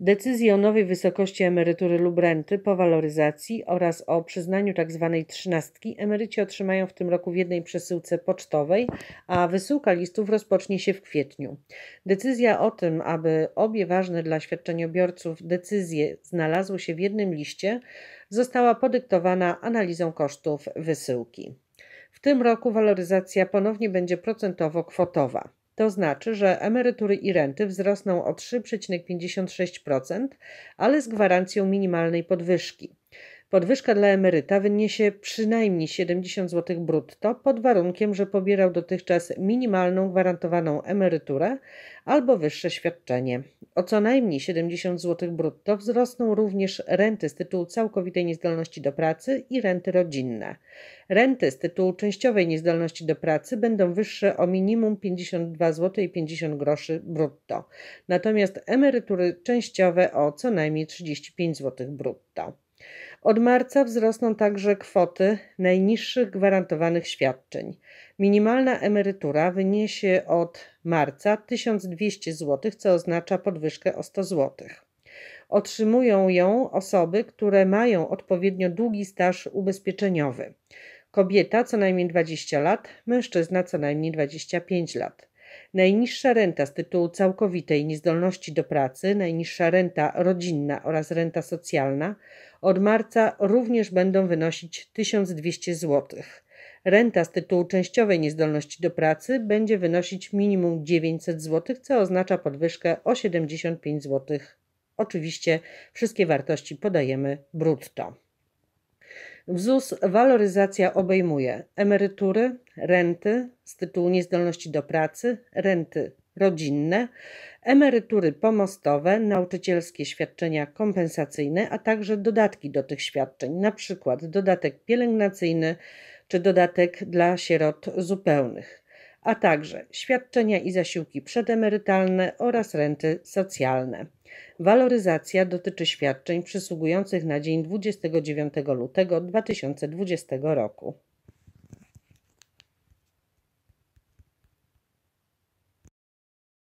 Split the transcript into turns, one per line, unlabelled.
decyzji o nowej wysokości emerytury lub renty po waloryzacji oraz o przyznaniu tzw. Tak trzynastki emeryci otrzymają w tym roku w jednej przesyłce pocztowej, a wysyłka listów rozpocznie się w kwietniu. Decyzja o tym, aby obie ważne dla świadczeniobiorców decyzje znalazły się w jednym liście, została podyktowana analizą kosztów wysyłki. W tym roku waloryzacja ponownie będzie procentowo kwotowa. To znaczy, że emerytury i renty wzrosną o 3,56%, ale z gwarancją minimalnej podwyżki. Podwyżka dla emeryta wyniesie przynajmniej 70 zł brutto, pod warunkiem, że pobierał dotychczas minimalną gwarantowaną emeryturę albo wyższe świadczenie. O co najmniej 70 zł brutto wzrosną również renty z tytułu całkowitej niezdolności do pracy i renty rodzinne. Renty z tytułu częściowej niezdolności do pracy będą wyższe o minimum 52 zł i 50 groszy brutto, natomiast emerytury częściowe o co najmniej 35 zł brutto. Od marca wzrosną także kwoty najniższych gwarantowanych świadczeń. Minimalna emerytura wyniesie od marca 1200 zł, co oznacza podwyżkę o 100 zł. Otrzymują ją osoby, które mają odpowiednio długi staż ubezpieczeniowy. Kobieta co najmniej 20 lat, mężczyzna co najmniej 25 lat. Najniższa renta z tytułu całkowitej niezdolności do pracy, najniższa renta rodzinna oraz renta socjalna od marca również będą wynosić 1200 zł. Renta z tytułu częściowej niezdolności do pracy będzie wynosić minimum 900 zł, co oznacza podwyżkę o 75 zł. Oczywiście wszystkie wartości podajemy brutto. W ZUS waloryzacja obejmuje emerytury, renty z tytułu niezdolności do pracy, renty rodzinne, emerytury pomostowe, nauczycielskie świadczenia kompensacyjne, a także dodatki do tych świadczeń, na przykład dodatek pielęgnacyjny czy dodatek dla sierot zupełnych a także świadczenia i zasiłki przedemerytalne oraz renty socjalne. Waloryzacja dotyczy świadczeń przysługujących na dzień 29 lutego 2020 roku.